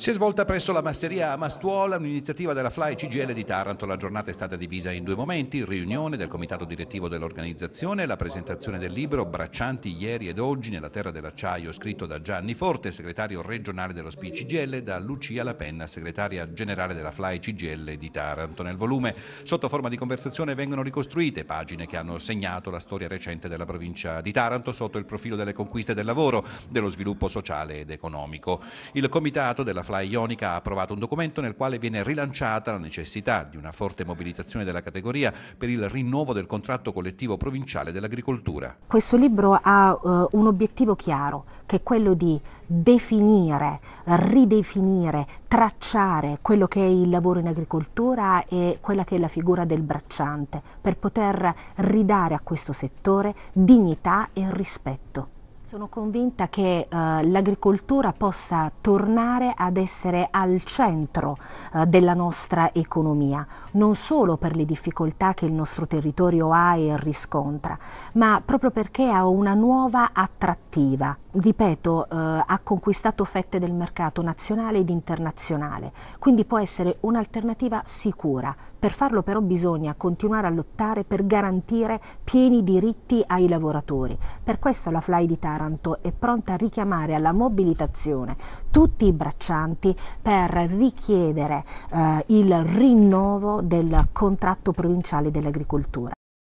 Si è svolta presso la masseria a Mastuola un'iniziativa della FLAI CGL di Taranto. La giornata è stata divisa in due momenti, riunione del comitato direttivo dell'organizzazione la presentazione del libro Braccianti ieri ed oggi nella terra dell'acciaio, scritto da Gianni Forte, segretario regionale dello SPI CGL, e da Lucia Lapenna, segretaria generale della FLAI CGL di Taranto. Nel volume, sotto forma di conversazione, vengono ricostruite pagine che hanno segnato la storia recente della provincia di Taranto sotto il profilo delle conquiste del lavoro, dello sviluppo sociale ed economico. Il comitato della FLAI AFLA Ionica ha approvato un documento nel quale viene rilanciata la necessità di una forte mobilitazione della categoria per il rinnovo del contratto collettivo provinciale dell'agricoltura. Questo libro ha uh, un obiettivo chiaro, che è quello di definire, ridefinire, tracciare quello che è il lavoro in agricoltura e quella che è la figura del bracciante, per poter ridare a questo settore dignità e rispetto. Sono convinta che eh, l'agricoltura possa tornare ad essere al centro eh, della nostra economia, non solo per le difficoltà che il nostro territorio ha e riscontra, ma proprio perché ha una nuova attrattiva. Ripeto, eh, ha conquistato fette del mercato nazionale ed internazionale, quindi può essere un'alternativa sicura. Per farlo però bisogna continuare a lottare per garantire pieni diritti ai lavoratori. Per questo la Fly d'Italia Taranto è pronta a richiamare alla mobilitazione tutti i braccianti per richiedere eh, il rinnovo del contratto provinciale dell'agricoltura.